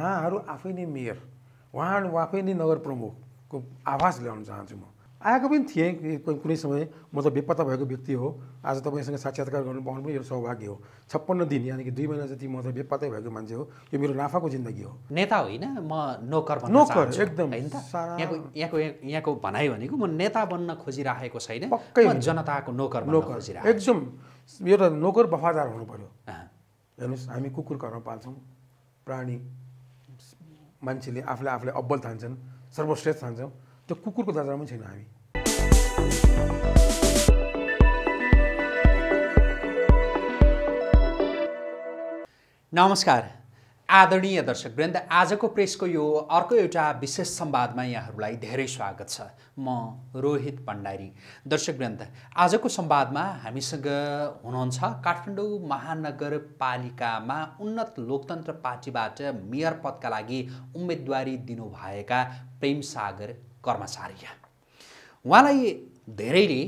उहाँहरू आफै नै मेयर उहाँहरू आफै नै नगर प्रमुखको आभास ल्याउन चाहन्छु म आएको पनि थिएँ कुनै समय म त बेपत्ता भएको व्यक्ति हो आज तपाईँसँग साक्षात्कार गर्नु पाउनु पनि यो सौभाग्य हो छप्पन्न दिन यानि कि दुई महिना जति म त बेपत्तै भएको मान्छे हो यो मेरो नाफाको जिन्दगी हो नेता होइन म नोकर नोकर एकदम यहाँको यहाँको यहाँको भनाइ भनेको म नेता बन्न खोजिरहेको छैन पक्कै जनताको नोकर नोकर एकदम मेरो नोकर वफादार हुनु पर्यो हेर्नुहोस् हामी कुकुर घरमा पाल्छौँ प्राणी मान्छेले आफूलाई आफूलाई अब्बल ठान्छन् सर्वश्रेष्ठ थान्छौँ त्यो कुकुरको दर्जा पनि छैन हामी नमस्कार आदरणीय दर्शक दर्शकवृन्द आजको प्रेसको यो अर्को एउटा विशेष संवादमा यहाँहरूलाई धेरै स्वागत छ म रोहित भण्डारी दर्शकवृन्द आजको संवादमा हामीसँग हुनुहुन्छ काठमाडौँ महानगरपालिकामा उन्नत लोकतन्त्र पार्टीबाट मेयर पदका लागि उम्मेदवारी दिनुभएका सागर कर्मचारी उहाँलाई धेरैले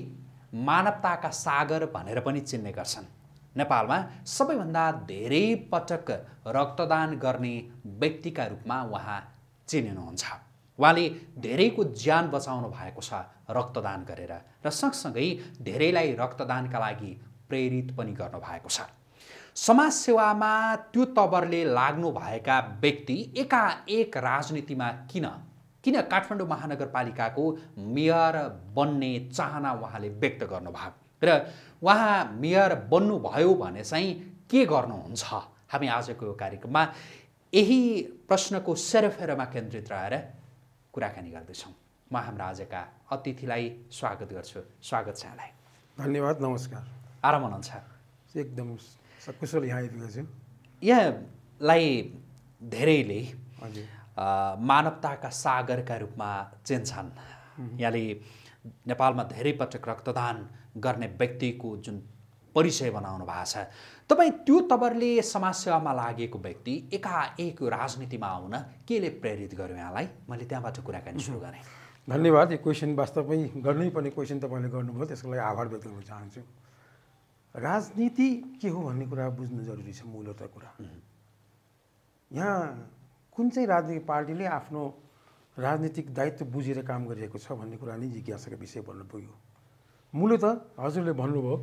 मानवताका सागर भनेर पनि चिन्ने गर्छन् नेपालमा सबैभन्दा धेरै पटक रक्तदान गर्ने व्यक्तिका रूपमा उहाँ चिनिनुहुन्छ उहाँले धेरैको ज्यान बचाउनु भएको छ रक्तदान गरेर र सँगसँगै धेरैलाई रक्तदानका लागि प्रेरित पनि गर्नुभएको छ समाजसेवामा त्यो तबरले लाग्नुभएका व्यक्ति एकाएक राजनीतिमा किन किन काठमाडौँ महानगरपालिकाको मेयर बन्ने चाहना उहाँले व्यक्त गर्नुभएको र उहाँ मेयर बन्नुभयो भने चाहिँ के गर्नुहुन्छ हामी आजको यो कार्यक्रममा यही प्रश्नको सेरोफेरोमा केन्द्रित रहेर कुराकानी गर्दैछौँ म हाम्रो आजका अतिथिलाई स्वागत गर्छु स्वागत छ यहाँलाई धन्यवाद नमस्कार आराम हुनुहुन्छ एकदम कुशल यहाँ आइपुगेको छु यहाँलाई धेरैले मानवताका सागरका रूपमा चिन्छन् यहाँले नेपालमा धेरै पटक रक्तदान गर्ने व्यक्तिको जुन परिचय बनाउनु भएको छ तपाईँ त्यो तपाईँहरूले समाजसेवामा लागेको व्यक्ति एकाएक राजनीतिमा आउन केले प्रेरित गर्यो यहाँलाई मैले त्यहाँबाट कुराकानी सुरु गरेँ धन्यवाद यो क्वेसन वास्तवमै गर्नै पर्ने क्वेसन तपाईँले गर्नुभयो त्यसको लागि आभार व्यक्त गर्न चाहन्छु राजनीति के हो भन्ने कुरा बुझ्नु जरुरी छ मूलत कुरा यहाँ कुन चाहिँ राजनीतिक पार्टीले आफ्नो राजनीतिक दायित्व बुझेर काम गरिरहेको छ भन्ने कुरा नै जिज्ञासाको विषय बन्न पुग्यो मूलत हजुरले भन्नुभयो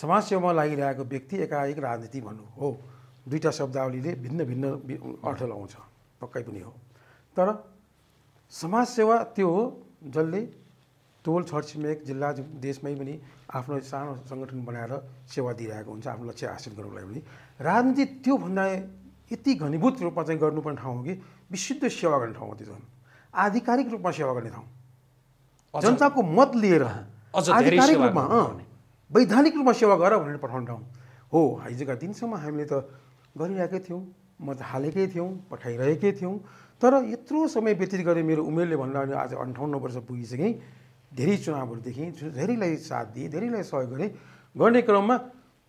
समाजसेवामा लागिरहेको व्यक्ति एकाएक राजनीति भन्नु हो दुईवटा शब्दावलीले भिन्न भिन्न अर्थ लगाउँछ पक्कै पनि हो तर समाजसेवा त्यो हो जसले टोल छरछिमेक जिल्ला देशमै पनि आफ्नो सानो सङ्गठन बनाएर सेवा दिइरहेको हुन्छ आफ्नो लक्ष्य हासिल लागि पनि राजनीति त्योभन्दा यति घनीभूत रूपमा चाहिँ गर्नुपर्ने ठाउँ हो कि विशुद्ध सेवा गर्ने ठाउँ हो त्यो झन् आधिकारिक रूपमा सेवा गर्ने ठाउँ जनताको मत लिएर आधिकारिक रूपमा वैधानिक रूपमा सेवा गर भनेर पठाउने ठाउँ हो हिजोका दिनसम्म हामीले त गरिरहेकै थियौँ म त हालेकै थियौँ पठाइरहेकै थियौँ तर यत्रो समय व्यतीत गरेँ मेरो उमेरले भन्दा आज अन्ठाउन्न वर्ष पुगिसकेँ धेरै चुनावहरू चुनावहरूदेखि धेरैलाई साथ दिएँ धेरैलाई सहयोग गरेँ गर्ने क्रममा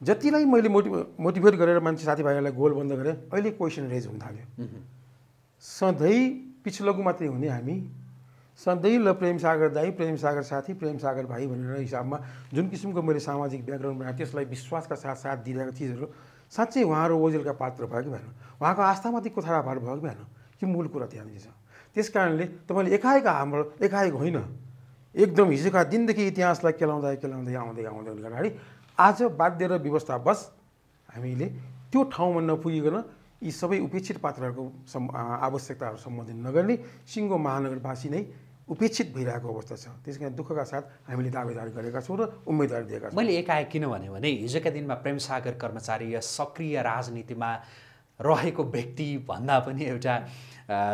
जतिलाई मैले मोटि मोटिभेट गरेर मान्छे साथीभाइहरूलाई गोल बन्द गरेँ अहिले क्वेसन रेज हुन थाल्यो सधैँ पिछलगु मात्रै हुने हामी सधैँ ल प्रेमसागर दाई प्रेमसागर साथी प्रेमसागर भाइ भनेर हिसाबमा जुन किसिमको मैले सामाजिक ब्याकग्राउन्ड बनाएँ त्यसलाई विश्वासका साथ साथ दिइरहेको चिजहरू साँच्चै उहाँहरू ओजेलका पात्र भयो कि भएन उहाँको आस्थामाथि कोथारा भार भयो कि भएन कि मूल कुरा त्यहाँनिर छ त्यस कारणले तपाईँले एकाएक हाम्रो एकाएक होइन एकदम हिजोका दिनदेखि इतिहासलाई केलाउँदै केलाउँदै आउँदै आउँदै अगाडि आज बाध्य र बस हामीले त्यो ठाउँमा नपुगिकन यी सबै उपेक्षित पात्रहरूको सम् आवश्यकताहरू सम्बोधन नगर्ने सिङ्गो महानगरवासी नै उपेक्षित भइरहेको अवस्था छ त्यस कारण दुःखका साथ हामीले दावेदारी गरेका छौँ र उम्मेदवारी दिएका छौँ मैले एकाएक किन भन्यो भने हिजोका दिनमा प्रेमसागर कर्मचारी या सक्रिय राजनीतिमा रहेको व्यक्ति भन्दा पनि एउटा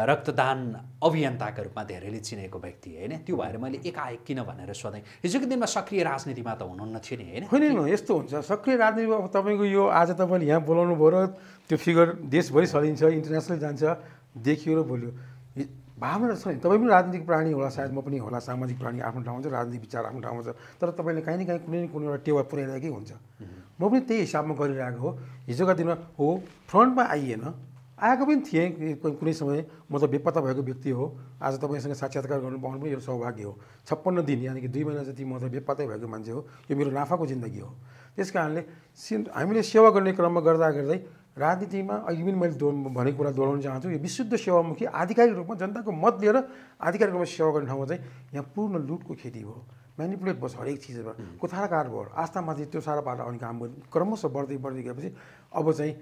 रक्तदान अभियन्ताका रूपमा धेरैले चिनेको व्यक्ति होइन त्यो भएर मैले एकाएक किन भनेर सोधेँ हिजोको दिनमा सक्रिय राजनीतिमा त हुनुहुन्न थियो नि होइन होइन यस्तो हुन्छ सक्रिय राजनीतिमा अब तपाईँको यो आज तपाईँले यहाँ बोलाउनु भयो र त्यो फिगर देशभरि सरिन्छ इन्टरनेसनल जान्छ देखियो र बोल्यो भावना छ नि तपाईँ पनि राजनीतिक प्राणी होला सायद म पनि होला सामाजिक प्राणी आफ्नो ठाउँमा छ राजनीतिक विचार आफ्नो ठाउँमा छ तर तपाईँले काहीँ न काहीँ कुनै न कुनै एउटा टेवा पुर्याइरहेकै हुन्छ म पनि त्यही हिसाबमा गरिरहेको हो हिजोका दिनमा हो फ्रन्टमा आइएन आएको पनि थिएँ कुनै समय म त बेपत्ता भएको व्यक्ति हो आज तपाईँसँग साक्षात्कार गर्नु पाउनु पनि यो सौभाग्य हो छप्पन्न दिन यानि कि दुई महिना जति म त बेपत्तै भएको मान्छे हो यो मेरो नाफाको जिन्दगी हो त्यस कारणले हामीले सेवा गर्ने क्रममा गर्दा गर्दै राजनीतिमा अघि पनि मैले दो भनेको कुरा दोहोऱ्याउन चाहन्छु यो विशुद्ध सेवामुखी आधिकारिक रूपमा जनताको मत लिएर आधिकारिक रूपमा सेवा गर्ने ठाउँमा चाहिँ यहाँ पूर्ण लुटको खेती भयो म्यानिपुलेट बस्छ हरेक चिजबाट कोथाराकार भयो आस्थामाथि त्यो सारा पाटा आउने काम क्रमशः बढ्दै बढ्दै गएपछि अब चाहिँ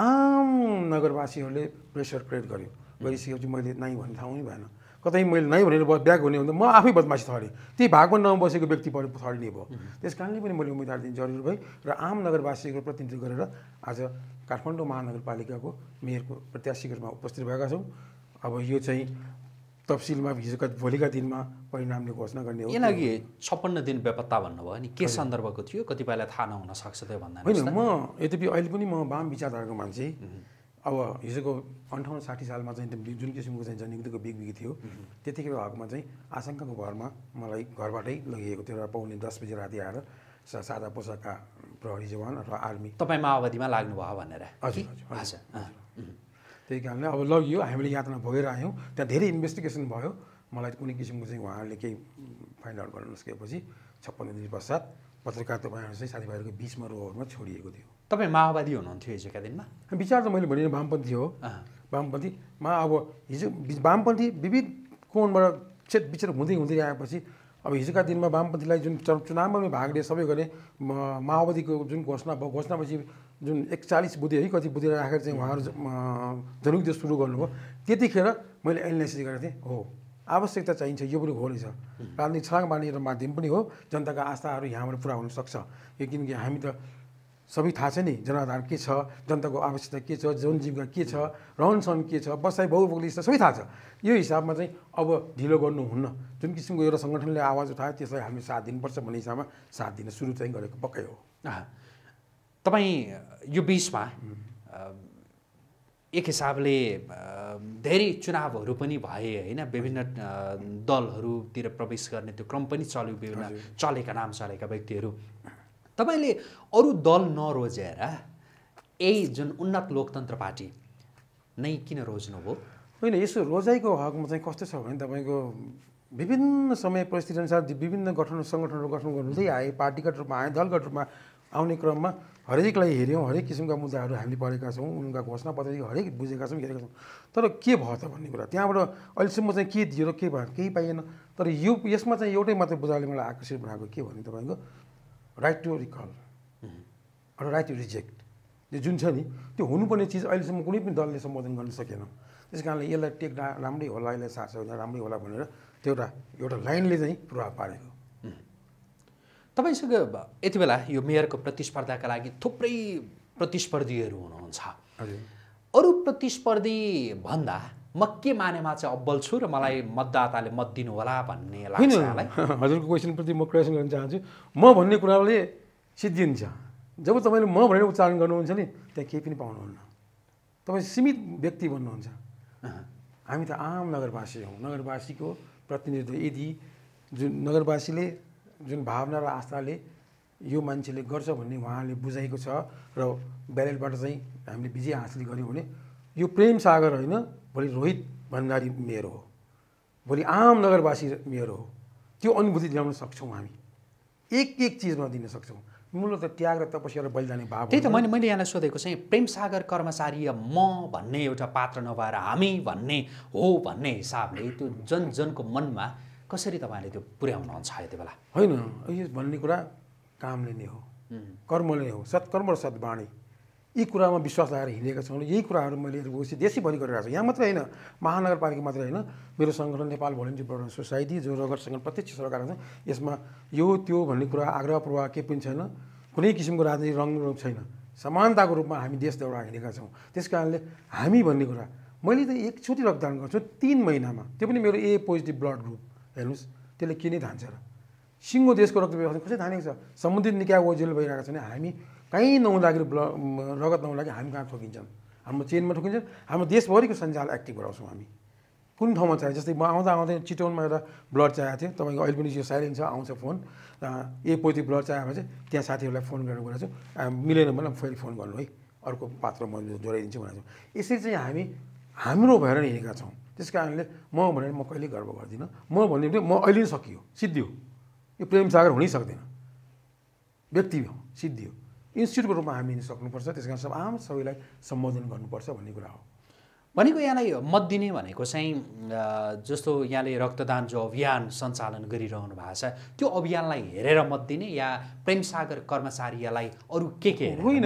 आम नगरवासीहरूले प्रेसर क्रिएट गर्यो गरिसकेपछि मैले नाइ भन्ने ठाउँ नै भएन कतै मैले नै भनेर ब्याग हुने भन्दा म आफै बदमासी थरेँ त्यही भागमा नबसेको व्यक्ति थर्ने भयो त्यस कारणले पनि मैले उम्मेदवार दिन जरुरी भएँ र आम नगरवासीको प्रतिनिधित्व गरेर आज काठमाडौँ महानगरपालिकाको मेयरको प्रत्याशीको रूपमा उपस्थित भएका छौँ अब यो चाहिँ तफसिलमा हिजोका भोलिका दिनमा परिणामले घोषणा गर्ने हो लागि छप्पन्न दिन बेपत्ता भन्नुभयो नि के सन्दर्भको थियो कतिपयलाई थाहा नहुन सक्छ त्यो भन्दा होइन म यद्यपि अहिले पनि म वाम विचारधाराको मान्छे अब हिजोको अन्ठाउन्न साठी सालमा चाहिँ त्यो जुन किसिमको चाहिँ जनयुक्तिको बिगबिगी थियो त्यतिखेर हकमा चाहिँ आशङ्काको घरमा मलाई घरबाटै लगिएको थियो र पाउने दस बजी राति आएर सादा पोसाकका प्रहरी जवान र आर्मी तपाईँ माओवादीमा लाग्नुभयो भनेर हजुर हजुर त्यही कारणले अब लगियो हामीले यात्रामा भोगेर आयौँ त्यहाँ धेरै इन्भेस्टिगेसन भयो मलाई कुनै किसिमको चाहिँ उहाँहरूले केही फाइन्ड आउट गर्न नसकेपछि छप्पन्न दिन पश्चात पत्रकार तपाईँहरू चाहिँ साथीभाइहरूको बिचमा रोहरूमा छोडिएको थियो तपाईँ माओवादी हुनुहुन्थ्यो हिजोका दिनमा विचार त मैले भने वामपन्थी हो वामपन्थीमा अब हिजो वामपन्थी विविध कोणबाट छेद विचेत हुँदै हुँदै आएपछि अब हिजोका दिनमा वामपन्थीलाई जुन चुनावमा भाग लिए सबै गरे माओवादीको जुन घोषणा भयो घोषणापछि जुन एकचालिस बुद्धि है कति बुद्धि राखेर चाहिँ उहाँहरू जनयुद्ध सुरु गर्नुभयो त्यतिखेर मैले एनालाइसिस गरेको थिएँ हो आवश्यकता चाहिन्छ यो पनि हो रहेछ राजनीतिक छलाङ बाँड्ने एउटा माध्यम पनि हो जनताका आस्थाहरू यहाँबाट पुरा हुनसक्छ यो किनकि हामी त सबै थाहा छ नि जनाधार के छ जनताको आवश्यकता के छ जनजीविका के छ रहनसहन के छ बसाइ बहुभोगली छ सबै थाहा छ यो हिसाबमा चाहिँ अब ढिलो गर्नुहुन्न जुन किसिमको एउटा सङ्गठनले आवाज उठायो त्यसलाई हामी साथ दिनुपर्छ भन्ने हिसाबमा साथ दिन सुरु चाहिँ गरेको पक्कै हो तपाईँ यो बिचमा एक हिसाबले धेरै चुनावहरू पनि भए होइन विभिन्न दलहरूतिर प्रवेश गर्ने त्यो क्रम पनि चल्यो विभिन्न चलेका नाम चलेका व्यक्तिहरू तपाईँले अरू दल नरोजेर यही जुन उन्नत लोकतन्त्र पार्टी नै किन रोज्नुभयो होइन यसो रोजाइको हकमा चाहिँ कस्तो छ भने तपाईँको विभिन्न समय परिस्थिति अनुसार विभिन्न गठन सङ्गठनहरू गठन गर्नु चाहिँ आए पार्टीगत रूपमा आए दलगत रूपमा आउने क्रममा हरेकलाई हेऱ्यौँ हरेक किसिमका मुद्दाहरू हामीले पढेका छौँ उनका पत्र हरेक बुझेका छौँ हेरेका छौँ तर के भयो त भन्ने कुरा त्यहाँबाट अहिलेसम्म चाहिँ के दियो र के भयो केही पाइएन तर यो यसमा चाहिँ एउटै मात्रै बुझाले मलाई आकर्षित बनाएको के भने तपाईँको राइट टु रिकल अनि राइट टु रिजेक्ट जुन छ नि त्यो हुनुपर्ने चिज अहिलेसम्म कुनै पनि दलले सम्बोधन गर्न सकेन त्यस कारणले यसलाई टेक राम्रै होला यसलाई सास होइन राम्रै होला भनेर त्यो एउटा एउटा लाइनले चाहिँ प्रभाव पारेको तपाईँसँग यति बेला यो मेयरको प्रतिस्पर्धाका लागि थुप्रै प्रतिस्पर्धीहरू हुनुहुन्छ हजुर अरू प्रतिस्पर्धी भन्दा म के मानेमा चाहिँ अब्बल छु र मलाई मतदाताले मत दिनुहोला भन्ने लाग्छ हजुरको क्वेसनप्रति म क्वेसन गर्न चाहन्छु म भन्ने कुराले सिद्धिन्छ जब तपाईँले म भनेर उच्चारण गर्नुहुन्छ नि त्यहाँ केही पनि पाउनुहुन्न तपाईँ सीमित व्यक्ति भन्नुहुन्छ हामी त आम नगरवासी हौँ नगरवासीको प्रतिनिधित्व यदि जुन नगरवासीले जुन भावना र आस्थाले यो मान्छेले गर्छ भन्ने उहाँले बुझाएको छ र ब्यालेटबाट चाहिँ हामीले विजय हासिल गऱ्यौँ भने यो प्रेम सागर होइन भोलि रोहित भण्डारी मेयर हो भोलि आम नगरवासी मेयर हो त्यो अनुभूति दिलाउन सक्छौँ हामी एक एक चिजमा दिन सक्छौँ त त्याग र तपस्या र बलिदानी भाव त्यही त मैले मैले यहाँलाई सोधेको चाहिँ प्रेमसागर कर्मचारी म भन्ने एउटा पात्र नभएर हामी भन्ने हो भन्ने हिसाबले त्यो जन जनको मनमा कसरी तपाईँले त्यो पुर्याउनुहुन्छ यति बेला होइन यो भन्ने कुरा कामले नै हो कर्मले नै हो सत्कर्म र सद्वाणी यी कुरामा विश्वास लगाएर हिँडेका छौँ यही कुराहरू मैले गएपछि देशैभरि गरिरहेको छु यहाँ मात्रै होइन महानगरपालिका मात्रै होइन मेरो सङ्गठन नेपाल भोलिन्टियर प्रोडक्ट सोसाइटी जो रगत सङ्गठन प्रत्यक्ष सरकार छ यसमा यो त्यो भन्ने कुरा आग्रह प्रवाह केही पनि छैन कुनै किसिमको राजनीति रङ रङ छैन समानताको रूपमा हामी देश एउटा हिँडेका छौँ त्यस कारणले हामी भन्ने कुरा मैले त एकचोटि रक्तदान गर्छु तिन महिनामा त्यो पनि मेरो ए पोजिटिभ ब्लड ग्रुप हेर्नुहोस् त्यसले के नै धान्छ र सिङ्गो देशको रक्त व्यवस्था कसरी धानेको छ समुद्री निकाय ओजेल भइरहेको छ भने हामी कहीँ नहुँदाखेरि ब्ल रगत नहुँदाखेरि हामी कहाँ ठोकिन्छन् हाम्रो चेनमा ठोकिन्छन् हाम्रो देशभरिको सञ्जाल एक्टिभ गराउँछौँ हामी कुन ठाउँमा चाहियो जस्तै म आउँदा आउँदै चिटौनमा एउटा ब्लड चाहिएको थियो तपाईँको अहिले पनि यो साइलेन्ट छ आउँछ फोन ए पोति ब्लड चाहियो भने चाहिँ त्यहाँ साथीहरूलाई फोन गरेर गएर चाहिँ मिलेन भने फेरि फोन गर्नु है अर्को पात्र म जोडाइदिन्छु भनेर यसरी चाहिँ हामी हाम्रो भएर हिँडेका छौँ त्यस कारणले म भनेर म कहिले गर्व गर्दिनँ म भन्यो भने म अहिले नै सकियो सिद्धियो यो प्रेम सागर हुनै सक्दैन व्यक्ति हो सिद्धि हो इन्स्टिट्युटको रूपमा हामी लिन सक्नुपर्छ त्यस कारण सब आम सबैलाई सम्बोधन गर्नुपर्छ भन्ने कुरा हो भनेको यहाँलाई मत दिने भनेको चाहिँ जस्तो यहाँले रक्तदान जो अभियान सञ्चालन गरिरहनु भएको छ त्यो अभियानलाई हेरेर मत दिने या प्रेमसागर कर्मचारीलाई अरू के के होइन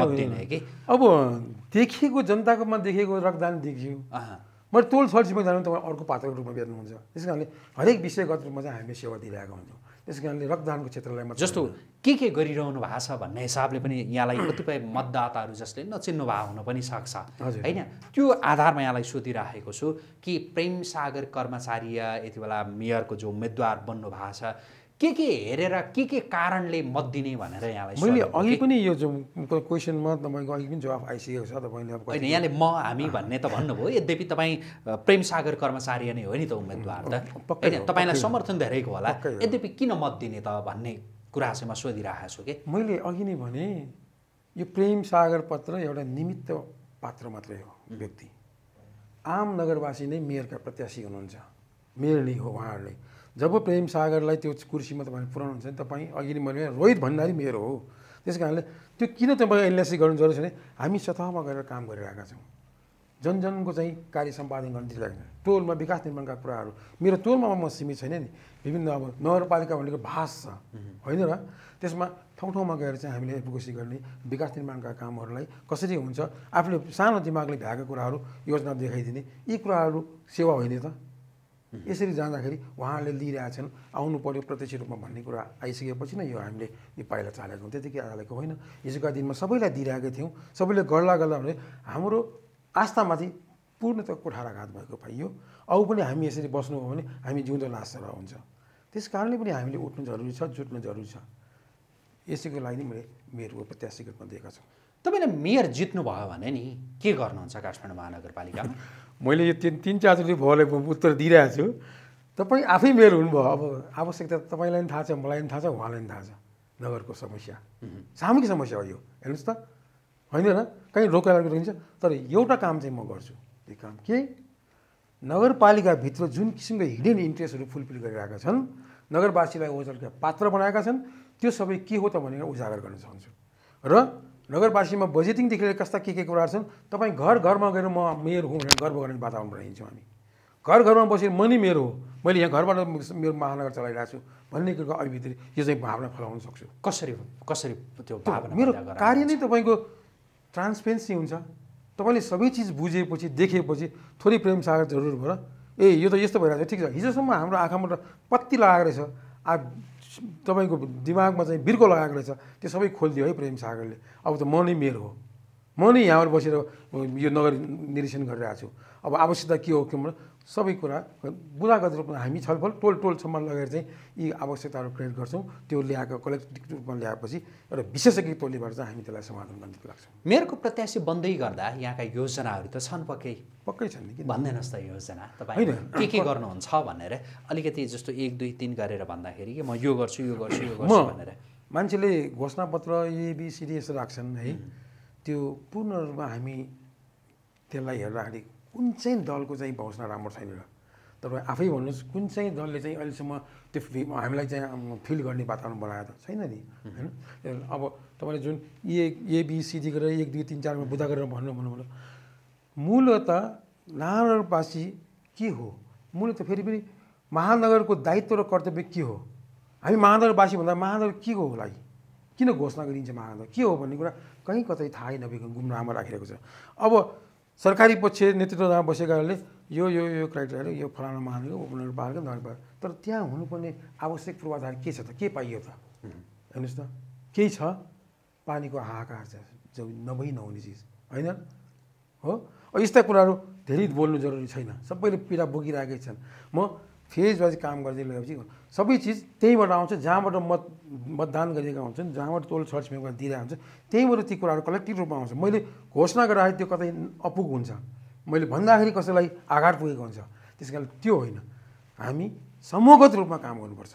कि अब देखेको जनताको जनताकोमा देखेको रक्तदान देखियो मैले तोल छलछिमा जानु तपाईँ अर्को पात्रको रूपमा बेच्नुहुन्छ त्यस कारणले हरेक विषयगत रूपमा चाहिँ हामीले सेवा दिइरहेको हुन्छौँ त्यस कारणले रक्तदानको क्षेत्रलाई जस्तो के के गरिरहनु भएको छ भन्ने हिसाबले पनि यहाँलाई कतिपय मतदाताहरू जसले नचिन्नु भएको हुन पनि सक्छ होइन त्यो आधारमा यहाँलाई सोधिराखेको छु कि प्रेम सागर कर्मचारी यति बेला मेयरको जो उम्मेद्वार बन्नु भएको छ के के हेरेर के के कारणले मत दिने भनेर यहाँलाई मैले अघि पनि यो क्वेसनमा तपाईँको अघि पनि जवाब आइसकेको छ तपाईँले अब होइन यहाँले म हामी भन्ने त भन्नुभयो यद्यपि तपाईँ प्रेमसागर कर्मचारी नै हो नि त उम्मेदवार त होइन तपाईँलाई समर्थन धेरैको होला यद्यपि किन मत दिने त भन्ने कुरा चाहिँ म सोधिरहेको छु कि मैले अघि नै भने यो प्रेम सागर पत्र एउटा निमित्त पात्र मात्रै हो व्यक्ति आम नगरवासी नै मेयरका प्रत्याशी हुनुहुन्छ मेयर हो उहाँहरूले जब प्रेम सागरलाई त्यो कुर्सीमा तपाईँले पुऱ्याउनुहुन्छ भने तपाईँ अघि नै मैले रोहित भण्डारी मेरो हो त्यस कारणले त्यो किन तपाईँ एनालाइसिस गर्नु जरुरी छ भने हामी सतहमा गएर काम गरिरहेका छौँ जनजनको चाहिँ कार्य सम्पादन गर्न दिइरहेको छ टोलमा विकास निर्माणका कुराहरू मेरो टोलमा म सीमित छैन नि विभिन्न अब नगरपालिका भनेको भाष छ होइन र त्यसमा ठाउँ ठाउँमा गएर चाहिँ हामीले एडभोकेसी गर्ने विकास निर्माणका कामहरूलाई कसरी हुन्छ आफूले सानो दिमागले भ्याएको कुराहरू योजना देखाइदिने यी कुराहरू सेवा होइन त यसरी जाँदाखेरि उहाँहरूले लिइरहेछन् आउनु पऱ्यो प्रत्यक्ष रूपमा भन्ने कुरा आइसकेपछि नै यो हामीले यो पाइला चालेको हौँ त्यतिकै हालेको होइन हिजोका दिनमा सबैलाई दिइरहेका थियौँ सबैले गर्ला गर्ला भने हाम्रो आस्थामाथि पूर्णत कोठाराघात भएको पाइयो अब पनि हामी यसरी बस्नुभयो भने हामी जिउँदो लास हुन्छ त्यस कारणले पनि हामीले उठ्नु जरुरी छ जुट्नु जरुरी छ यसैको लागि मैले मेयरको प्रत्याशीको रूपमा दिएका छौँ तपाईँले मेयर जित्नुभयो भने नि के गर्नुहुन्छ काठमाडौँ महानगरपालिकामा मैले यो तिन तिन चारचोटि भोले उत्तर दिइरहेको छु तपाईँ आफै मेल हुनुभयो अब आवश्यकता तपाईँलाई पनि थाहा छ मलाई पनि थाहा छ उहाँलाई पनि थाहा छ नगरको समस्या सामूहिक समस्या हो यो हेर्नुहोस् त होइन र कहीँ रोकेर रोकिन्छ तर एउटा काम चाहिँ म गर्छु त्यो काम के नगरपालिकाभित्र जुन किसिमको हिडन इन्ट्रेस्टहरू फुलफिल गरिरहेका छन् नगरवासीलाई ओजलका पात्र बनाएका छन् त्यो सबै के हो त भनेर उजागर गर्न चाहन्छु र नगरपालिकामा बजेटिङदेखि लिएर कस्ता के के कुराहरू छन् तपाईँ घर घरमा गएर म मेयर हुँ भनेर गर्व गर्ने वातावरण रहन्छौँ हामी घर घरमा बसेर म नै मेरो हो मैले यहाँ घरबाट मेरो महानगर चलाइरहेको छु भन्ने कुरोको अभिभित्र यो चाहिँ भावना फैलाउन सक्छु कसरी कसरी त्यो भावना मेरो कार्य नै तपाईँको ट्रान्सपेरेन्सी हुन्छ तपाईँले सबै चिज बुझेपछि देखेपछि थोरै प्रेम सागर जरुर भयो ए यो त यस्तो भइरहेको छ ठिक छ हिजोसम्म हाम्रो आँखाबाट पत्ती लागेको रहेछ आ तपाईँको दिमागमा चाहिँ बिर्को लगाएको रहेछ त्यो सबै खोलिदियो है प्रेम सागरले अब त म नै मेरो हो म नै यहाँबाट बसेर यो नगर निरीक्षण गरिरहेको छु अब आवश्यकता के हो के सबै कुरा गुणागत रूपमा हामी छलफल टोल टोलसम्म लगेर चाहिँ यी आवश्यकताहरू क्रिएट गर्छौँ त्यो ल्याएको कलेक्टिभ रूपमा ल्याएपछि एउटा विशेषज्ञ टोलीबाट चाहिँ हामी त्यसलाई समाधान गर्ने लाग्छौँ मेयरको प्रत्याशी बन्दै गर्दा यहाँका योजनाहरू त छन् पक्कै पक्कै छन् कि भन्दैनस् त योजना तपाईँ के के गर्नुहुन्छ भनेर अलिकति जस्तो एक दुई तिन गरेर भन्दाखेरि कि म यो गर्छु यो गर्छु यो गर्छु भनेर मान्छेले घोषणापत्र एबिसिडी यसो राख्छन् है त्यो पूर्ण रूपमा हामी त्यसलाई हेर्दाखेरि कुन चाहिँ दलको चाहिँ घोषणा राम्रो छैन र तपाईँ आफै भन्नुहोस् कुन चाहिँ दलले चाहिँ अहिलेसम्म त्यो हामीलाई चाहिँ फिल गर्ने वातावरण बनाएको त छैन नि होइन अब तपाईँले जुन ए एबिसिडी गरेर एक दुई तिन चारमा बुझा गरेर भन्नु भन्नु भन्नु मूलत नारायणवासी के हो मूल त फेरि पनि महानगरको दायित्व र कर्तव्य के हो हामी महानगरवासी भन्दा महानगर के हो होला किन घोषणा गरिन्छ महानगर के हो भन्ने कुरा कहीँ कतै थाहै नभएको गुमरामा राखिरहेको छ अब सरकारी पक्ष नेतृत्वमा बसेकाहरूले यो यो यो क्राइटेरिया यो फलाना महानगर उपनगर पार्क धनपार्क तर त्यहाँ हुनुपर्ने आवश्यक पूर्वाधार के छ त के पाइयो त हेर्नुहोस् न केही छ पानीको हाहाकार छ जब नभई नहुने चिज होइन हो यस्ता कुराहरू धेरै बोल्नु जरुरी छैन सबैले पीडा बोकिरहेकै छन् म फेजवाजी काम गर्दै लगेपछि सबै चिज त्यहीँबाट आउँछ जहाँबाट मत मतदान गरिएका हुन्छन् जहाँबाट टोल छर दिइरहेको हुन्छ त्यहीँबाट ती कुराहरू कलेक्टिभ रूपमा आउँछ मैले घोषणा गर्दाखेरि त्यो कतै अपुग हुन्छ मैले भन्दाखेरि कसैलाई आघात पुगेको हुन्छ त्यस कारण त्यो होइन हामी समूहगत रूपमा काम गर्नुपर्छ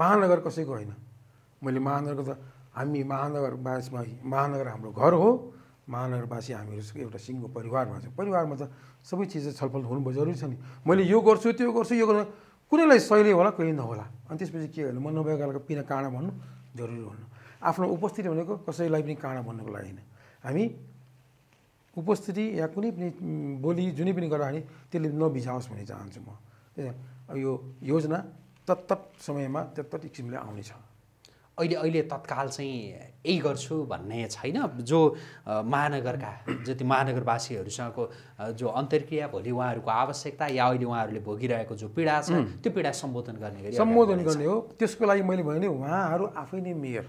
महानगर कसैको होइन मैले महानगरको त हामी महानगर बाँसमा महानगर हाम्रो घर हो महानगरवासी हामीहरू एउटा सिङ्गो परिवारमा छ परिवारमा त सबै चिज छलफल हुनु जरुरी छ नि मैले यो गर्छु त्यो गर्छु यो गर्छु कुनैलाई सहिले होला कहिले नहोला अनि त्यसपछि के भन्नु म नभएको पिन काँडा भन्नु जरुरी भन्नु आफ्नो उपस्थिति भनेको कसैलाई पनि काँडा भन्नुको लागि होइन हामी उपस्थिति या कुनै पनि बोली जुनै पनि गर्दाखेरि त्यसले नबिझाओस् भन्ने चाहन्छु म यो योजना तत्त समयमा तत्त किसिमले आउनेछ अहिले अहिले तत्काल चाहिँ यही गर्छु भन्ने छैन जो महानगरका जति महानगरवासीहरूसँगको जो अन्तर्क्रिया भोलि उहाँहरूको आवश्यकता या अहिले उहाँहरूले भोगिरहेको जो पीडा छ त्यो पीडा सम्बोधन गर्ने गरी सम्बोधन गर्ने हो त्यसको लागि मैले भने उहाँहरू आफै नै मेयर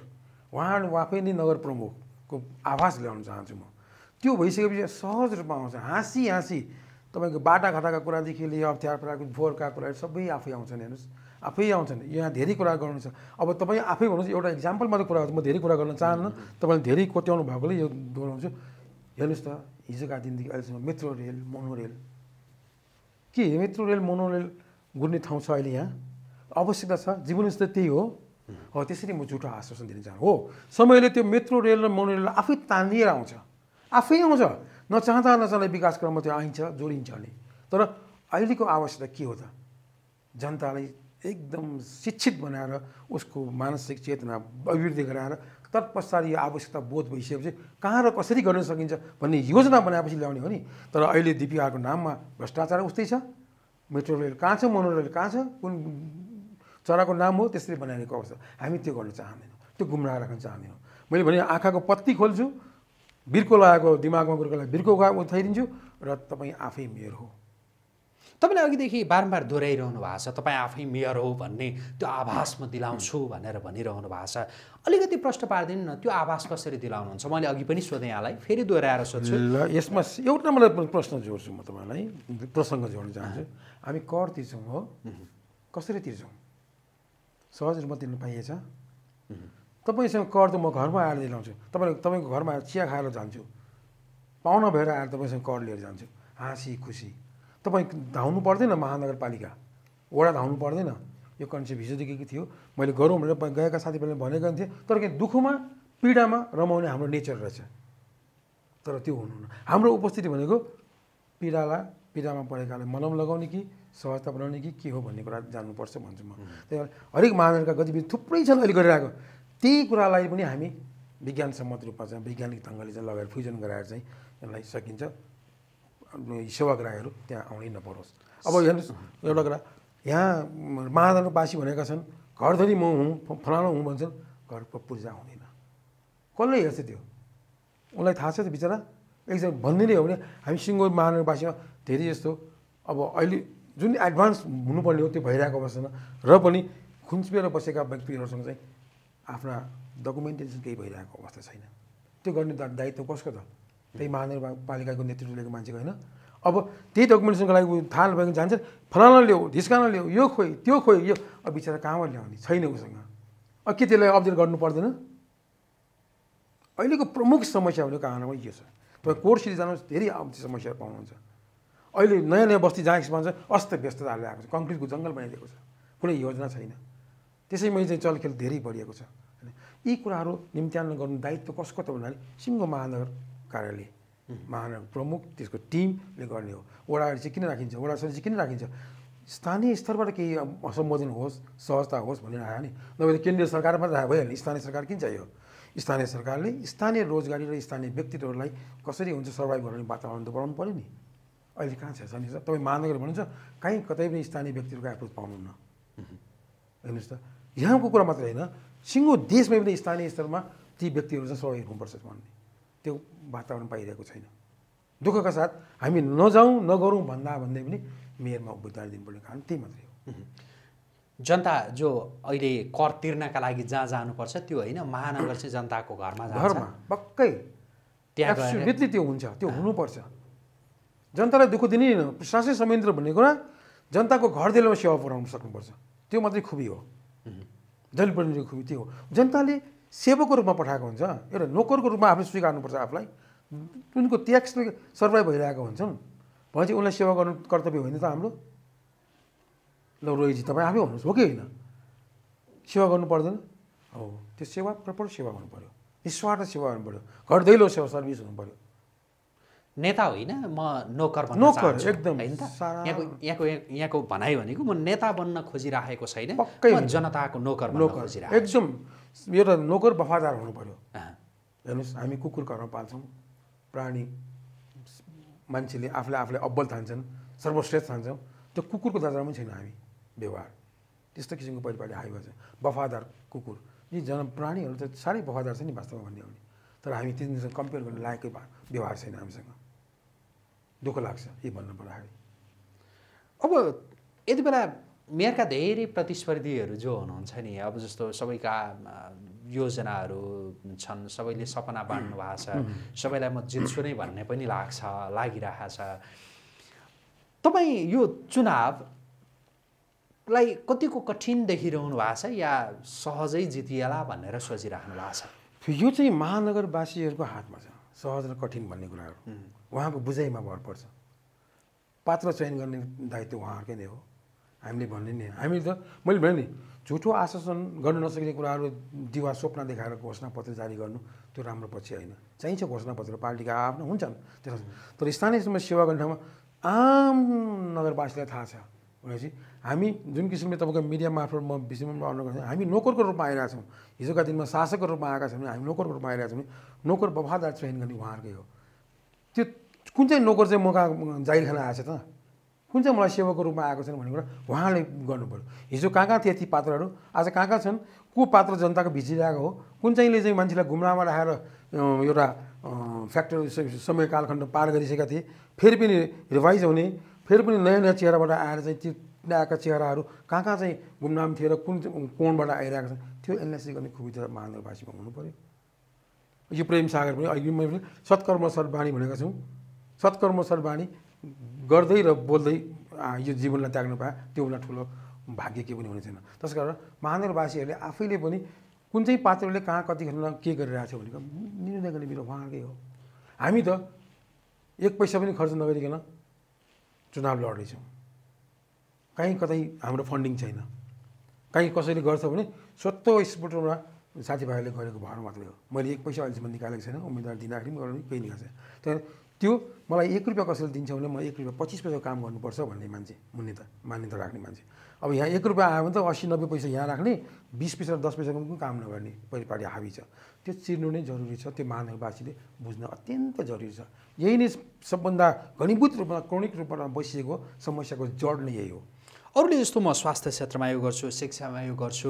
उहाँहरू आफै नै नगर प्रमुखको आवाज ल्याउन चाहन्छु म त्यो भइसकेपछि सहज रूपमा आउँछ हाँसी हाँसी तपाईँको बाटाघाटाका कुरादेखि लिएर अप्ठ्यारो कुरा फोहोरका कुराहरू सबै आफै आउँछन् हेर्नुहोस् आफै आउँछन् यहाँ धेरै कुरा गर्नु छ अब तपाईँ आफै भन्नुहोस् एउटा इक्जाम्पल मात्रै कुरा गर्छु म धेरै कुरा गर्न चाहन्न तपाईँले धेरै कोट्याउनु भएकोले यो दोहोऱ्याउँछु हेर्नुहोस् त हिजोका दिनदेखि अहिलेसम्म मेट्रो रेल मोनोरेल के मेट्रो रेल मोनोरेल घुर्ने ठाउँ छ अहिले यहाँ आवश्यकता छ जीवन त त्यही हो हो त्यसरी म झुटो आश्वासन दिन चाहन्छु हो समयले त्यो मेट्रो रेल र मोनोरेललाई आफै तानिएर आउँछ आफै आउँछ नचाहँदा नचाहँदा विकास क्रममा त्यो आइन्छ जोडिन्छ अरे तर अहिलेको आवश्यकता के हो त जनतालाई एकदम शिक्षित बनाएर उसको मानसिक चेतना अभिवृद्धि गराएर तत्पश्चात यो आवश्यकता बोध भइसकेपछि कहाँ र कसरी गर्न सकिन्छ भन्ने योजना बनाएपछि ल्याउने हो नि तर अहिले दिपिकाको नाममा भ्रष्टाचार उस्तै छ मेट्रो रेल कहाँ छ मोनो कहाँ छ कुन चराको नाम हो त्यसरी बनाइरहेको अवस्था हामी त्यो गर्न चाहँदैनौँ त्यो गुमराह राख्न चाहँदैनौँ मैले भने आँखाको पत्ती खोल्छु बिर्को लगाएको दिमागमा कुरोलाई बिर्को उठाइदिन्छु र तपाईँ आफै मेयर हो तपाईँले अघिदेखि बारम्बार दोहोऱ्याइरहनु भएको छ तपाईँ आफै मेयर हो भन्ने त्यो आभास म दिलाउँछु भनेर भनिरहनु भएको छ अलिकति प्रश्न पारिदिनु न त्यो आभास कसरी दिलाउनुहुन्छ मैले अघि पनि सोधेँ यहाँलाई फेरि दोहोऱ्याएर सोध्छु ल यसमा एउटा मलाई प्रश्न जोड्छु म तपाईँलाई प्रसङ्ग जोड्न चाहन्छु हामी कर तिर्छौँ हो कसरी तिर्छौँ सहज रूपमा तिर्नु पाइएछ तपाईँसँग कर त म घरमा आएर दिलाउँछु तपाईँले तपाईँको घरमा चिया खाएर जान्छु पाहुना भएर आएर तपाईँसँग कर लिएर जान्छु हाँसी खुसी तपाईँ धाउनु पर्दैन महानगरपालिका वडा धाउनु पर्दैन यो कन्सेप्ट हिजोदेखि थियो मैले गरौँ भनेर गएका साथीभाइले भनेको थिएँ तर के दुःखमा पीडामा रमाउने हाम्रो नेचर रहेछ तर त्यो हुनुहुन्न हाम्रो उपस्थिति भनेको पीडालाई पीडामा परेकाले मलम लगाउने कि सहजता बनाउने कि के हो भन्ने कुरा जान्नुपर्छ भन्छु म त्यही भएर हरेक महानगरका गतिविधि थुप्रै छन् अहिले गरिरहेको त्यही कुरालाई पनि हामी विज्ञानसम्मत रूपमा चाहिँ वैज्ञानिक ढङ्गले चाहिँ लगाएर फ्युजन गराएर चाहिँ यसलाई सकिन्छ सेवाग्राहीहरू त्यहाँ आउनै नपरोस् अब हेर्नुहोस् एउटा कुरा यहाँ महानगरवासी भनेका छन् घरधरी म हुँ फलानु हुँ भन्छन् घरको पूजा हुँदैन कसले हेर्छ त्यो उसलाई थाहा छ त बिचरा एकजना भनिदिने हो भने हामी सिङ्गो महानगरवासीमा धेरै जस्तो अब अहिले जुन एडभान्स हुनुपर्ने हो त्यो भइरहेको अवस्थामा र पनि खुन्चिएर बसेका व्यक्तिहरूसँग चाहिँ आफ्ना डकुमेन्टेसन केही भइरहेको अवस्था छैन त्यो गर्ने दायित्व कसको त त्यही महानगरपालिकाको नेतृत्व लिएको मान्छेको होइन अब त्यही डकुमेन्टेसनको लागि थाहा नभएको जान्छ फलाना ल्याऊ ढिस्कान ल्याऊ यो खोइ त्यो खोइ यो अब बिचरा कहाँबाट ल्याउने छैन उसँग अब के त्यसलाई अपडेट गर्नु पर्दैन अहिलेको प्रमुख समस्या भनेको आँगनमा यो छ तपाईँ कोर्ट सिटी जानुहोस् धेरै समस्या पाउनुहुन्छ अहिले नयाँ नयाँ बस्ती जहाँ भन्छ अस्त व्यस्तताहरूले आएको छ कङ्क्रिटको जङ्गल बनाइदिएको छ कुनै योजना छैन त्यसै मैले चाहिँ चलखेल धेरै बढिएको छ यी कुराहरू निम्त्यान गर्नु दायित्व कसको त भन्नाले सिङ्गो महानगर कार्यालय महानगर प्रमुख त्यसको टिमले गर्ने हो वडाहरू चाहिँ किन राखिन्छ वडा समिति किन राखिन्छ स्थानीय स्तरबाट केही सम्बोधन होस् सहजता होस् भन्ने आयो नि नभए केन्द्रीय सरकार मात्रै आयो भइहाल्ने स्थानीय सरकार किन चाहियो स्थानीय सरकारले स्थानीय रोजगारी र स्थानीय व्यक्तित्वहरूलाई कसरी हुन्छ सर्भाइभ गर्ने वातावरण त बनाउनु पऱ्यो नि अहिले कहाँ छ स्थानीय तपाईँ महानगर भन्नुहुन्छ कहीँ कतै पनि स्थानीय व्यक्तिहरूको एप्रोच पाउनुहुन्न हेर्नुहोस् त यहाँको कुरा मात्रै होइन सिङ्गो देशमै पनि स्थानीय स्तरमा ती व्यक्तिहरू चाहिँ सहयोग हुनुपर्छ भन्ने त्यो वातावरण पाइरहेको छैन दुःखका साथ हामी नजाउँ नगरौँ भन्दा भन्दै पनि मेयरमा उद्धार दिनुपर्ने कारण त्यही मात्रै हो जनता जो अहिले कर तिर्नका लागि जहाँ जानुपर्छ त्यो होइन महानगर चाहिँ जनताको घरमा घरमा पक्कै त्यहाँ त्यो हुन्छ त्यो हुनुपर्छ जनतालाई दुःख दिने प्रशासनिक संयन्त्र भन्ने कुरा जनताको घर दिलोमा सेवा पुऱ्याउन सक्नुपर्छ त्यो मात्रै खुबी हो जहिले पनि खुबी त्यो हो जनताले सेवकको रूपमा पठाएको हुन्छ एउटा नोकरको रूपमा आफूले स्वीकार्नुपर्छ आफूलाई उनको त्याग सर्भाइभ भइरहेको हुन्छन् भनेपछि उनलाई सेवा गर्नु कर्तव्य होइन त हाम्रो ल रोहिजी तपाईँ आफै हुनुहोस् हो कि होइन सेवा गर्नु पर्दैन हो त्यो सेवा प्रपर सेवा हुनु पऱ्यो निस्वार्थ सेवा हुनु पऱ्यो घर दैलो सेवा सर्भिस हुनु पऱ्यो नेता होइन म नोकर बन्न चाहन्छु एकदम होइन यहाँको यहाँको यहाँको भनाइ भनेको म नेता बन्न खोजिराखेको छैन जनताको नोकर नोकर एकदम यो नोकर वफादार हुनु पऱ्यो हेर्नुहोस् हामी कुकुर घरमा पाल्छौँ प्राणी मान्छेले आफूलाई आफूलाई अब्बल थान्छन् सर्वश्रेष्ठ थान्छौँ त्यो कुकुरको दर्जामा पनि छैन हामी व्यवहार त्यस्तो किसिमको परिपाटी हामी गर्छ वफादार कुकुर यी जन प्राणीहरू त साह्रै वफादार छ नि वास्तवमा भन्ने हो भने तर हामी तिनीहरूसँग कम्पेयर गर्न लायकै व्यवहार छैन हामीसँग दुःख लाग्छ यी भन्नु पर्दाखेरि अब यति बेला मेयरका धेरै प्रतिस्पर्धीहरू जो हुनुहुन्छ नि अब जस्तो सबैका योजनाहरू छन् सबैले सपना बाँड्नु भएको छ सबैलाई म जित्छु नै भन्ने पनि लाग्छ लागिरहेको छ तपाईँ यो चुनावलाई कतिको कठिन देखिरहनु भएको छ या सहजै जितिएला भनेर सोचिराख्नु भएको छ यो चाहिँ महानगरवासीहरूको हातमा छ सहज र कठिन भन्ने कुराहरू उहाँको बुझाइमा भर पर्छ पात्र चयन गर्ने दायित्व उहाँहरूकै नै हो हामीले भन्ने नि हामीले त मैले भने नि झुठो आश्वासन गर्न नसक्ने कुराहरू दिवा स्वप्न देखाएर घोषणा पत्र जारी गर्नु त्यो राम्रो पछि होइन चाहिन्छ घोषणा पत्र पार्टीका आफ्नो हुन्छन् त्यस तर स्थानीय समय सेवा गर्ने ठाउँमा आम नगरवासीलाई थाहा छ भनेपछि हामी जुन किसिमले तपाईँको मिडिया मार्फत म विषयमा अर्डर गर्छौँ हामी नोकरको रूपमा आइरहेको छौँ हिजोका दिनमा शासकको रूपमा आएका छौँ भने हामी नोकरको रूपमा आइरहेको छौँ नोकर बफादार चयन गर्ने उहाँहरूकै हो त्यो कुन चाहिँ नोकर चाहिँ म कहाँ जाहिर खाना आएछ त कुन चाहिँ मलाई सेवकको रूपमा आएको छैन भन्ने कुरा उहाँले गर्नुपऱ्यो हिजो कहाँ कहाँ थिए ती पात्रहरू आज कहाँ कहाँ छन् को पात्र जनताको भिजिरहेको हो कुन चाहिँले चाहिँ मान्छेलाई घुम्रामा राखेर एउटा फ्याक्ट्री समय कालखण्ड पार गरिसकेका थिए फेरि पनि रिभाइज हुने फेरि पनि नयाँ नयाँ चेहराबाट आएर चाहिँ ती आएका चेहराहरू कहाँ कहाँ चाहिँ गुमनाम थिए र कुन कोणबाट आइरहेको छ त्यो एनालाइसिस गर्ने त महानगरवासीमा हुनु पऱ्यो यो प्रेम सागर पनि अघि मैले सत्कर्म सद्वाणी भनेका छौँ सत्कर्म सर्वाणी गर्दै र बोल्दै यो जीवनलाई त्याग्नु पाए त्योभन्दा ठुलो भाग्य के पनि हुने छैन त्यस कारण महानगरवासीहरूले आफैले पनि कुन चाहिँ पात्रले कहाँ कति खेल्न के गरिरहेको छ भनेको निर्णय गर्ने मेरो उहाँकै हो हामी त एक पैसा पनि खर्च नगरिकन चुनाव लड्दैछौँ कहीँ कतै हाम्रो फन्डिङ छैन कहीँ कसैले गर्छ भने स्वत स्पोटमा साथीभाइहरूले गरेको भर मात्रै हो मैले एक पैसा अहिलेसम्म निकालेको छैन उम्मेदवार दिँदाखेरि पनि केही निकाल्छ तर त्यो मलाई एक रुपियाँ कसैले दिन्छ भने म एक रुपियाँ पच्चिस पैसा काम गर्नुपर्छ भन्ने मान्छे मुन्यता मान्यता राख्ने मान्छे अब यहाँ एक रुपियाँ आयो भने त असी नब्बे पैसा यहाँ राख्ने बिस पैसा दस पैसाको पनि काम नगर्ने पार्टी हाबी छ त्यो चिर्नु नै जरुरी छ त्यो महानगरवासीले बुझ्न अत्यन्त जरुरी छ यही नै सबभन्दा घनीभूत रूपमा क्रोनिक रूपमा बसिएको समस्याको जड नै यही हो अरूले जस्तो म स्वास्थ्य क्षेत्रमा यो गर्छु शिक्षामा यो गर्छु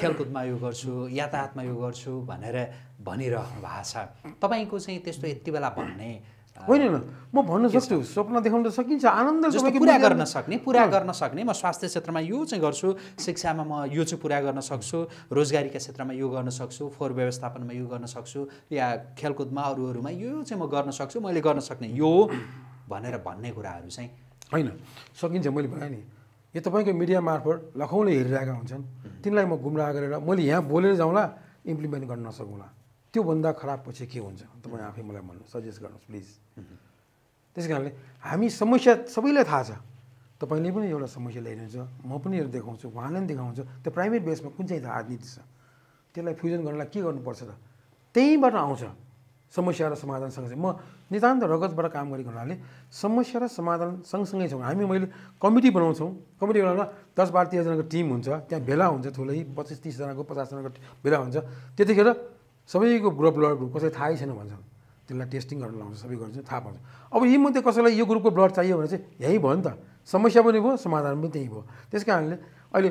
खेलकुदमा यो गर्छु यातायातमा यो गर्छु भनेर भनिरहनु भएको छ तपाईँको चाहिँ त्यस्तो यति बेला भन्ने होइन न म भन्न सक्छु सपना देखाउन सकिन्छ आनन्द पुरा गर्न सक्ने पुरा गर्न सक्ने म स्वास्थ्य क्षेत्रमा यो चाहिँ गर्छु शिक्षामा म यो चाहिँ पुरा गर्न सक्छु रोजगारीका क्षेत्रमा यो गर्न सक्छु फोहोर व्यवस्थापनमा यो गर्न सक्छु या खेलकुदमा अरूहरूमा यो चाहिँ म गर्न सक्छु मैले गर्न सक्ने यो भनेर भन्ने कुराहरू चाहिँ होइन सकिन्छ मैले भने नि यो तपाईँको मिडिया मार्फत लखौँले हेरिरहेका हुन्छन् तिनलाई म गुमराह गरेर मैले यहाँ बोलेर जाउँला इम्प्लिमेन्ट गर्न नसकौँला त्योभन्दा खराब पछि के हुन्छ तपाईँ आफै मलाई भन्नु सजेस्ट गर्नुहोस् प्लिज त्यस कारणले हामी समस्या सबैलाई थाहा छ तपाईँले पनि एउटा समस्या ल्याइदिनुहुन्छ म पनि देखाउँछु उहाँले पनि देखाउँछु त्यो प्राइभेट बेसमा कुन चाहिँ राजनीति छ त्यसलाई फ्युजन गर्नलाई के गर्नुपर्छ त त्यहीँबाट आउँछ समस्या र समाधान सँगसँगै म नितान्त रगतबाट काम गरेको हुनाले समस्या र समाधान सँगसँगै छौँ हामी मैले कमिटी बनाउँछौँ कमिटी बनाउँदा दस बाह्र तेह्रजनाको टिम हुन्छ त्यहाँ भेला हुन्छ ठुलै पच्चिस तिसजनाको पचासजनाको भेला हुन्छ त्यतिखेर सबैको ग्रुप ब्लड ग्रुप कसैलाई थाहै छैन भन्छन् त्यसलाई टेस्टिङ गर्न लाउँछ सबै गर्छ थाहा पाउँछ अब मध्ये कसैलाई यो ग्रुपको ब्लड चाहियो भने चाहिँ यहीँ भयो नि त समस्या पनि भयो समाधान पनि त्यहीँ भयो त्यस कारणले अहिले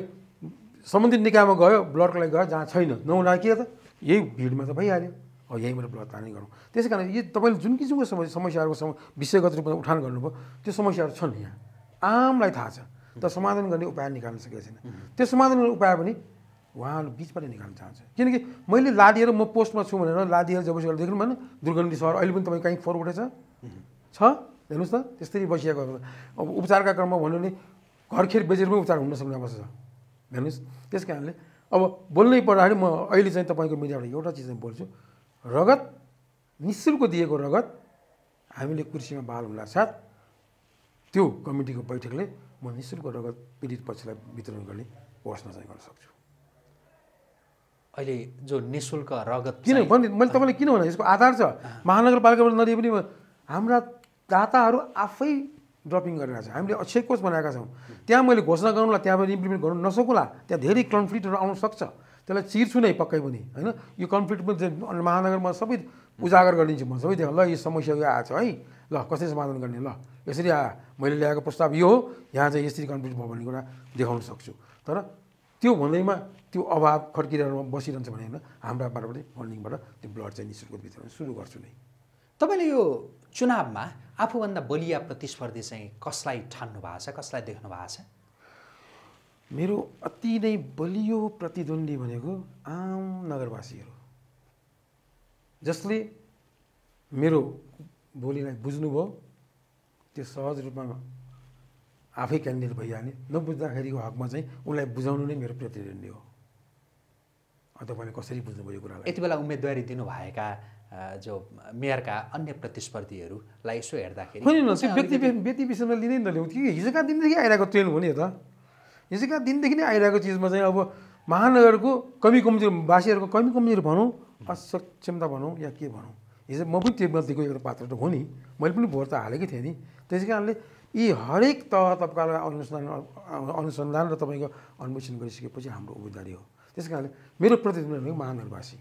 सम्बन्धित निकायमा गयो ब्लडको लागि गयो जहाँ छैन नहुँदा के त यही भिडमा त भइहाल्यो अब यहीँबाट ब्लड तानै गरौँ त्यस कारण यो तपाईँले जुन किसिमको समस्या समस्याहरूको सम विषयगत रूपमा उठान गर्नुभयो त्यो समस्याहरू छन् यहाँ आमलाई थाहा छ तर समाधान गर्ने उपाय निकाल्न सकेको छैन त्यो समाधान गर्ने उपाय पनि उहाँहरू बिचबाट निकाल्न चाहन्छ किनकि मैले लादिएर म पोस्टमा छु भनेर लादिएर जबसम्म देख्नु भएन दुर्गन्धी सहर अहिले पनि तपाईँ कहीँ फोहोर उठेछ छ हेर्नुहोस् त त्यस्तै बसिएको अब उपचारका क्रममा भन्यो भने घरखेर बेचेर पनि उपचार हुन सक्ने अवस्था छ हेर्नुहोस् त्यस कारणले अब बोल्नै पर्दाखेरि म अहिले चाहिँ तपाईँको मिडियाबाट एउटा चिज चाहिँ बोल्छु रगत निशुल्क दिएको रगत हामीले कुर्सीमा बाल हुला साथ त्यो कमिटीको बैठकले म निशुल्क रगत पीडित पक्षलाई वितरण गर्ने घोषणा चाहिँ गर्न सक्छु अहिले जो निशुल्क रगत किन मैले तपाईँले किन भने यसको आधार छ महानगरपालिकाबाट नदिए पनि हाम्रा दाताहरू आफै ड्रपिङ गरिरहेको छ हामीले अक्षय कोष बनाएका छौँ त्यहाँ मैले घोषणा गर्नुलाई त्यहाँ इम्प्लिमेन्ट गर्नु नसकौँला त्यहाँ धेरै कन्फ्लिक्टहरू आउन सक्छ त्यसलाई चिर्छु नै पक्कै पनि होइन यो कन्फ्लिक्ट पनि महानगरमा सबै उजागर गरिदिन्छु म सबै ल यो समस्या यो छ है ल कसरी समाधान गर्ने ल यसरी मैले ल्याएको प्रस्ताव यो हो यहाँ चाहिँ यसरी कन्फ्लिक्ट भयो भन्ने कुरा देखाउन सक्छु तर त्यो भन्दैमा त्यो अभाव खड्किरहेर बसिरहन्छ भने होइन हाम्रा बाटोबाट फन्डिङबाट त्यो ब्लड चाहिँ नि वितरण सुरु गर्छु नै तपाईँले यो चुनावमा आफूभन्दा बलिया प्रतिस्पर्धी चाहिँ कसलाई ठान्नु भएको छ कसलाई देख्नु भएको छ मेरो अति नै बलियो प्रतिद्वन्दी भनेको आम नगरवासीहरू जसले मेरो बोलीलाई बुझ्नुभयो त्यो सहज रूपमा आफै क्यान्डिडेट भइहाल्ने नबुझ्दाखेरिको हकमा चाहिँ उसलाई बुझाउनु नै मेरो प्रतिद्वन्दी हो तपाईँले कसरी बुझ्नुभयो कुरालाई यति बेला उम्मेदवारी दिनुभएका जो मेयरका अन्य प्रतिस्पर्धीहरूलाई यसो हेर्दाखेरि व्यक्ति व्यक्ति विषयमा लिनै नल्याउँ कि हिजोका दिनदेखि आइरहेको ट्रेन हो नि त हिजोका दिनदेखि नै आइरहेको चिजमा चाहिँ अब महानगरको कमी कमजोर वासीहरूको कमी कमजोर भनौँ असक्षमता भनौँ या के भनौँ हिजो म पनि त्यो गल्तीको एउटा पात्र त हो नि मैले पनि भोट त हालेकै थिएँ नि त्यसै कारणले यी हरेक तह तपाईँलाई अनुसन्धान अनुसन्धान र तपाईँको अन्वेषण गरिसकेपछि हाम्रो उम्मेदवारी हो त्यस कारणले मेरो प्रतिद्वन्द भनेको महानगरवासी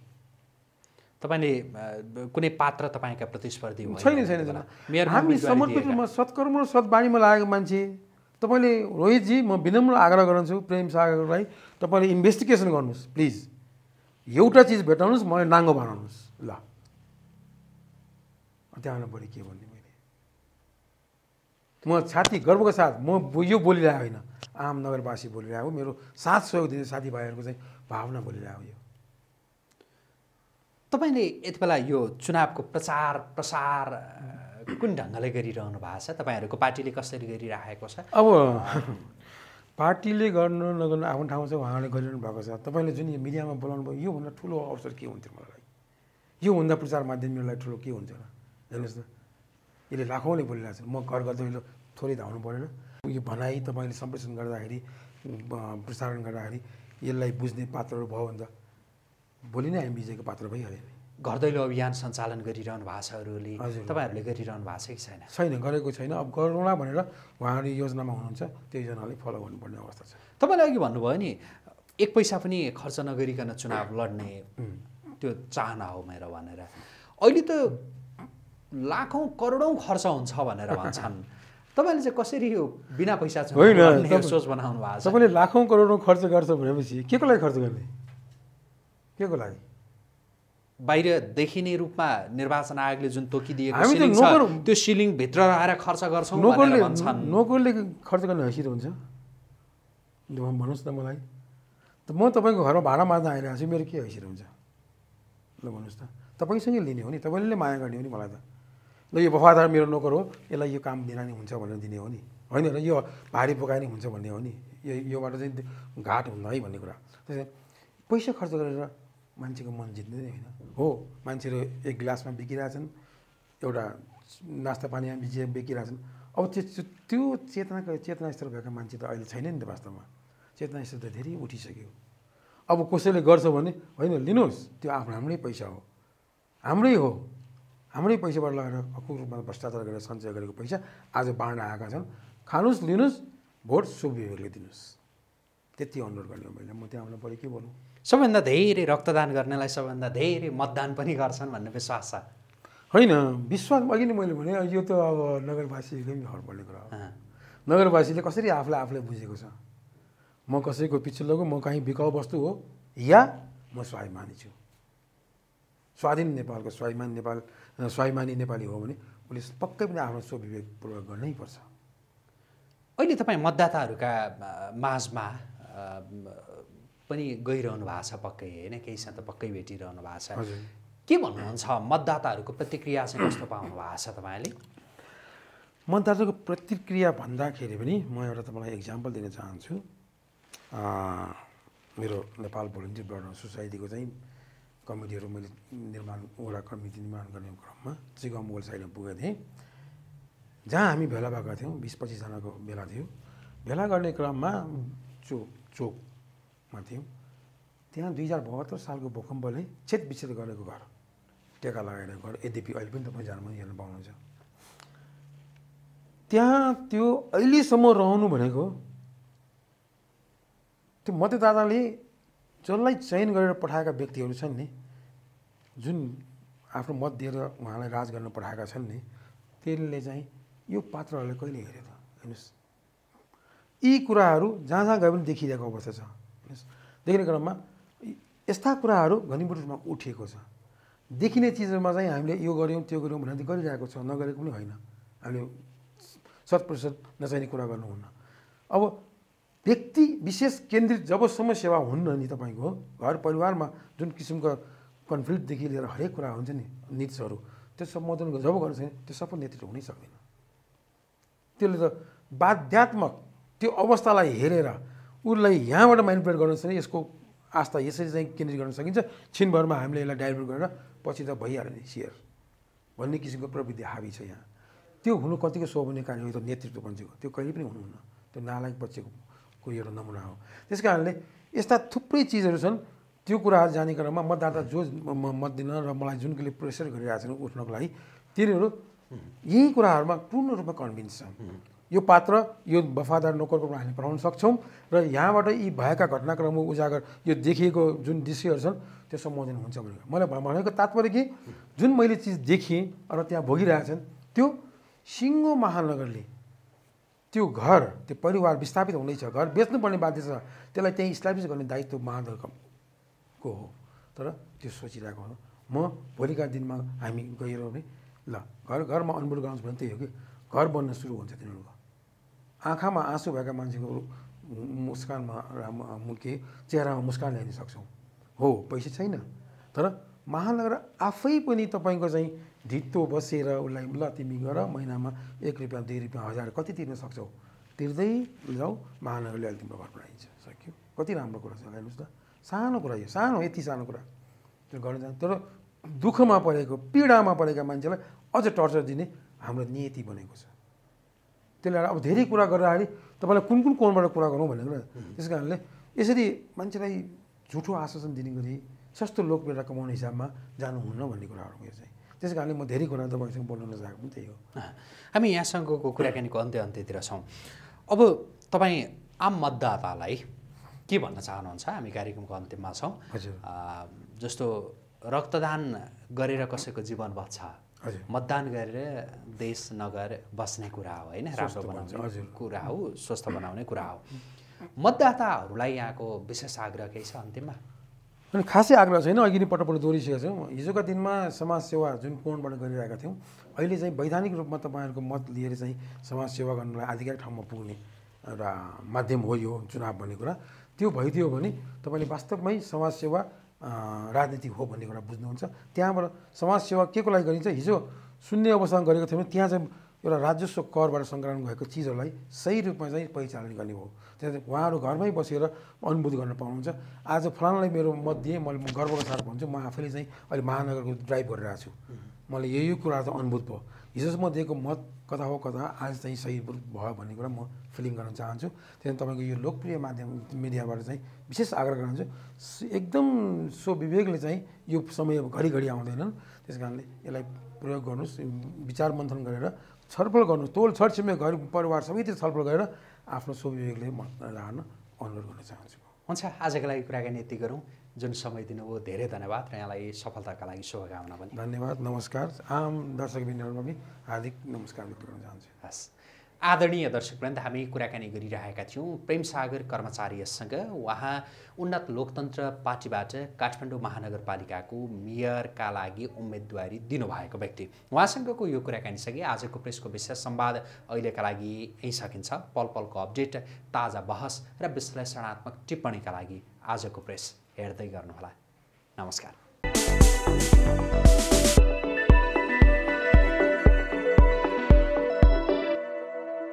तपाईँले कुनै पात्र तपाईँका प्रतिस्पर्धी छैन छैन हामी समर्पित रूपमा सत्कर्म र सद्वाणीमा लागेको मान्छे तपाईँले रोहितजी म विनम्र आग्रह गर्छु प्रेम सागरलाई तपाईँले इन्भेस्टिगेसन गर्नुहोस् प्लिज एउटा चिज भेटाउनुहोस् मलाई नाङ्गो बनाउनुहोस् ल त्यहाँबाट बढी के भन्ने म छाती गर्वको साथ म यो बोलिरहेको होइन आम नगरवासी बोलिरहेको मेरो साथ सहयोग दिने साथीभाइहरूको चाहिँ भावना बोलिरहेको यो तपाईँले यति बेला यो चुनावको प्रचार प्रसार कुन ढङ्गले गरिरहनु भएको छ तपाईँहरूको पार्टीले कसरी गरिराखेको छ अब पार्टीले गर्नु नगर्नु आफ्नो ठाउँ चाहिँ उहाँले गरिरहनु भएको छ तपाईँले जुन यो मिडियामा बोलाउनु भयो योभन्दा ठुलो अवसर के हुन्थ्यो मलाई योभन्दा प्रचार माध्यम मेरो लागि ठुलो के हुन्थ्यो हेर्नुहोस् न यसले लाखौँले बोलिरहेको छ म घर गर्दै थोरै धाउनु परेन यो भनाइ तपाईँले सम्प्रेषण गर्दाखेरि प्रसारण गर्दाखेरि यसलाई बुझ्ने पात्रहरू भयो भने त भोलि नै हामी विजयको पात्र भइहाल्यो घर दैलो अभियान सञ्चालन गरिरहनु भएको भाषाहरूले तपाईँहरूले गरिरहनु भएको छ कि छैन छैन गरेको छैन अब गरौँला भनेर उहाँहरू योजनामा हुनुहुन्छ त्यो योजनाले फलो गर्नुपर्ने अवस्था छ तपाईँले अघि भन्नुभयो नि एक पैसा पनि खर्च नगरिकन चुनाव लड्ने त्यो चाहना हो मेरो भनेर अहिले त लाखौँ करोडौँ खर्च हुन्छ भनेर भन्छन् तपाईँले चाहिँ कसरी यो बिना पैसा होइन सोच बनाउनु भएको छ तपाईँले लाखौँ करोडौँ खर्च गर्छ भनेपछि के को लागि खर्च गर्ने के को लागि बाहिर देखिने रूपमा निर्वाचन आयोगले जुन तोकिदिएको त्यो सिलिङभित्र रहेर खर्च गर्छौँ नोकरले खर्च गर्ने हैसियत हुन्छ भन्नुहोस् न मलाई त म तपाईँको घरमा भाडा माझ्न आइरहेको छु मेरो के हैसियत हुन्छ ल भन्नुहोस् त तपाईँसँगै लिने हो नि तपाईँले माया गर्ने हो नि मलाई त ल यो वफादार मेरो नोकर हो यसलाई यो काम दिन नि हुन्छ भनेर दिने हो नि होइन र यो भारी पकाए नि हुन्छ भन्ने हो नि यो योबाट चाहिँ घाट हुन्न है भन्ने कुरा त्यसै पैसा खर्च गरेर मान्छेको मन नै होइन हो मान्छेहरू एक ग्लासमा बिकिरहेछन् एउटा नास्ता पानीमा बिचि बेकिरहेछन् अब त्यो त्यो चेतनाको चेतना स्तर भएको मान्छे त अहिले छैन नि त वास्तवमा चेतना स्तर त धेरै उठिसक्यो अब कसैले गर्छ भने होइन लिनुहोस् त्यो आफ्नो हाम्रै पैसा हो हाम्रै हो हाम्रै पैसाबाट लगेर अकुल रूपमा भ्रष्टाचार गरेर सञ्चय गरेको पैसा आज बाँड्न आएका छन् खानुहोस् लिनुहोस् भोट सुविवेकले दिनुहोस् त्यति अनुरोध गर्ने मैले म त्यहाँ आउनु पऱ्यो के बोलौँ सबैभन्दा धेरै रक्तदान गर्नेलाई सबैभन्दा धेरै मतदान पनि गर्छन् भन्ने विश्वास छ होइन विश्वास अघि नै मैले भने यो त अब नगरवासी पनि पर्ने कुरा हो नगरवासीले कसरी आफूलाई आफूलाई बुझेको छ म कसैको पछि म कहीँ बिकाउ वस्तु हो या म स्वाभिमानी छु स्वाधीन नेपालको स्वाभिमान नेपाल स्वाभिमानी नेपाली हो भने उसले पक्कै पनि आफ्नो स्वविवेकपूर्वक पर्छ अहिले तपाईँ मतदाताहरूका माझमा पनि गइरहनु भएको छ पक्कै होइन केहीसँग पक्कै भेटिरहनु भएको छ के भन्नुहुन्छ मतदाताहरूको प्रतिक्रिया चाहिँ कस्तो पाउनु भएको छ तपाईँले मतदाताको प्रतिक्रिया भन्दाखेरि पनि म एउटा तपाईँलाई इक्जाम्पल दिन चाहन्छु मेरो नेपाल भोलिन्टियर ब्लड सोसाइटीको चाहिँ कमिटीहरू मैले निर्माण वडा कमिटी निर्माण गर्ने क्रममा चिगम गोल साइडमा पुगेको थिएँ जहाँ हामी भेला भएका थियौँ बिस पच्चिसजनाको भेला थियो भेला गर्ने क्रममा चो चोकमा थियौँ त्यहाँ दुई हजार बहत्तर सालको भूकम्पले छेद छेदविच्छेद गरेको घर टेका लगाएर घर यद्यपि अहिले पनि तपाईँ जानु पनि हेर्नु पाउनुहुन्छ त्यहाँ त्यो अहिलेसम्म रहनु भनेको त्यो मतदाताले जसलाई चयन गरेर पठाएका व्यक्तिहरू छन् नि जुन आफ्नो मत दिएर उहाँलाई राज गर्न पठाएका छन् नि त्यसले चाहिँ यो पात्रहरूलाई कहिले हेऱ्यो त हेर्नुहोस् यी कुराहरू जहाँ जहाँ गए पनि देखिरहेको अवस्था छ हेर्नुहोस् देख्ने क्रममा यस्ता कुराहरू घनीभूत रूपमा उठिएको छ देखिने चिजहरूमा चाहिँ हामीले यो गऱ्यौँ त्यो गऱ्यौँ भनेर गरिरहेको छ नगरेको पनि होइन हामीले शत प्रतिशत नचाहिने कुरा गर्नुहुन्न अब व्यक्ति विशेष केन्द्रित जबसम्म सेवा हुन्न नि तपाईँको घर परिवारमा जुन किसिमको कन्फ्लिक्टदेखि लिएर हरेक कुरा हुन्छ नि निड्सहरू त्यो सम्बोधन जब गर्नु छैन त्यो सबै नेतृत्व हुनै सक्दैन त्यसले त बाध्यात्मक त्यो अवस्थालाई हेरेर उसलाई यहाँबाट माइनिपुलेट गर्नु छैन यसको आस्था यसरी चाहिँ केन्द्रित गर्न सकिन्छ छिनभरमा हामीले यसलाई डाइभर्ट गरेर पछि त भइहाल्यो नि सेयर भन्ने किसिमको प्रविधि हाबी छ यहाँ त्यो हुनु कतिको शोभनीय कार्य हो त्यो नेतृत्व बन्छेको त्यो कहिले पनि हुनुहुन्न त्यो नालायक बच्चेको को एउटा नमुना हो त्यस कारणले यस्ता थुप्रै चिजहरू छन् त्यो कुरा जाने क्रममा मतदाता जो मत दिन र मलाई जुन किले प्रेसर गरिरहेको छ उठ्नको लागि तिनीहरू यही कुराहरूमा पूर्ण रूपमा कन्भिन्स छन् यो पात्र यो वफादार नोकरको रूपमा हामी पठाउन सक्छौँ र यहाँबाट यी भएका घटनाक्रम उजागर यो देखिएको जुन दृश्यहरू छन् त्यो सम्बोधन हुन्छ भनेर मलाई भनेको तात्पर्य के जुन मैले चिज देखेँ र त्यहाँ छन् त्यो सिङ्गो महानगरले त्यो घर त्यो परिवार विस्थापित हुँदैछ घर बेच्नुपर्ने छ त्यसलाई त्यहीँ इस्टाब्लिस गर्ने दायित्व महानगरको हो तर त्यो सोचिरहेको हो म भोलिका दिनमा हामी गएर भने ल घर घरमा अनबुल गराउँछु भने त्यही हो कि घर बन्न सुरु हुन्छ तिनीहरूको आँखामा आँसु भएका मान्छेको मुस्कानमा के चेहरामा मुस्कान ल्याउन सक्छौँ हो पैसा छैन तर महानगर आफै पनि तपाईँको चाहिँ ढित्तो बसेर उसलाई ल तिमी गर महिनामा एक रुपियाँ दुई रुपियाँ हजार कति तिर्न सक्छौ तिर्दै जाऊ महानगरले अहिले तिम्रो घर बनाइन्छ सक्यो कति राम्रो कुरा छ हेर्नुहोस् त सानो कुरा यो सानो यति सानो कुरा त्यो गर्नु जानु तर दुःखमा परेको पीडामा परेका मान्छेलाई अझ टर्चर दिने हाम्रो नियति बनेको छ त्यसले गर्दा अब धेरै कुरा गर्दाखेरि तपाईँलाई कुन कुन कोणबाट कुरा गरौँ भनेर त्यस कारणले यसरी मान्छेलाई झुठो आश्वासन दिने गरी सस्तो लोकप्रियता कमाउने हिसाबमा जानुहुन्न भन्ने कुराहरू यो चाहिँ त्यस कारणले म धेरै कुरा तपाईँसँग बोल्न नजाएको पनि त्यही हो हामी यहाँसँगको कुराकानीको अन्त्य अन्त्यतिर छौँ अब तपाईँ आम मतदातालाई के भन्न चाहनुहुन्छ हामी कार्यक्रमको अन्त्यमा छौँ हजुर जस्तो रक्तदान गरेर कसैको जीवन बच्छ मतदान गरेर देश नगर बस्ने कुरा हो होइन राम्रो बनाउने कुरा हो स्वस्थ बनाउने कुरा हो मतदाताहरूलाई यहाँको विशेष आग्रह केही छ अन्तिममा अनि खासै आग्रह छैन अघि नै पटक पटक दोहोरिसकेका छौँ हिजोका दिनमा समाजसेवा जुन कोणबाट गरिरहेका थियौँ अहिले चाहिँ वैधानिक रूपमा तपाईँहरूको मत लिएर चाहिँ समाजसेवा गर्नलाई आधिकारिक ठाउँमा पुग्ने एउटा माध्यम हो यो चुनाव भन्ने कुरा त्यो भइदियो भने तपाईँले वास्तवमै समाजसेवा राजनीति हो भन्ने कुरा बुझ्नुहुन्छ त्यहाँबाट समाजसेवा के को लागि गरिन्छ हिजो शून्य अवस्थामा गरेको थियो भने त्यहाँ चाहिँ एउटा राजस्व करबाट सङ्कलन भएको चिजहरूलाई सही रूपमा चाहिँ परिचालन गर्ने हो त्यसले उहाँहरू घरमै बसेर अनुभूत गर्न पाउनुहुन्छ आज फलानालाई मेरो मत दिएँ मैले म गर्वको साथ भन्छु म आफैले चाहिँ अहिले महानगरको ड्राइभ गरिरहेको छु मैले यही यो कुरा त अनुभूत भयो हिजो म दिएको मत कता हो कता आज चाहिँ सही भयो भन्ने कुरा म फिलिङ गर्न चाहन्छु त्यहाँदेखि तपाईँको यो लोकप्रिय माध्यम मिडियाबाट चाहिँ विशेष आग्रह गर्नुहुन्छ एकदम स्वविवेकले चाहिँ यो समय घरिघरि आउँदैनन् त्यस कारणले यसलाई प्रयोग गर्नुहोस् विचार मन्थन गरेर छलफल गर्नु तोल छरछिमेक घर परिवार सबैतिर छलफल गरेर आफ्नो स्वविवेकले मत राख्न अनुरोध गर्न चाहन्छु हुन्छ आजको लागि कुराकानी यति गरौँ जुन समय दिनुभयो धेरै धन्यवाद र यहाँलाई सफलताका लागि शुभकामना पनि धन्यवाद नमस्कार आम दर्शक बिन्दुहरूमा पनि हार्दिक नमस्कार व्यक्त गर्न चाहन्छु हस् आदरणीय दर्शकवृन्द हामी कुराकानी गरिरहेका थियौँ प्रेमसागर कर्मचारीसँग उहाँ उन्नत लोकतन्त्र पार्टीबाट काठमाडौँ महानगरपालिकाको मेयरका लागि उम्मेदवारी दिनुभएको व्यक्ति उहाँसँगको यो कुराकानीसँगै आजको प्रेसको विशेष संवाद अहिलेका लागि यहीँ सकिन्छ पल पलको अपडेट ताजा बहस र विश्लेषणात्मक टिप्पणीका लागि आजको प्रेस हेर्दै गर्नुहोला नमस्कार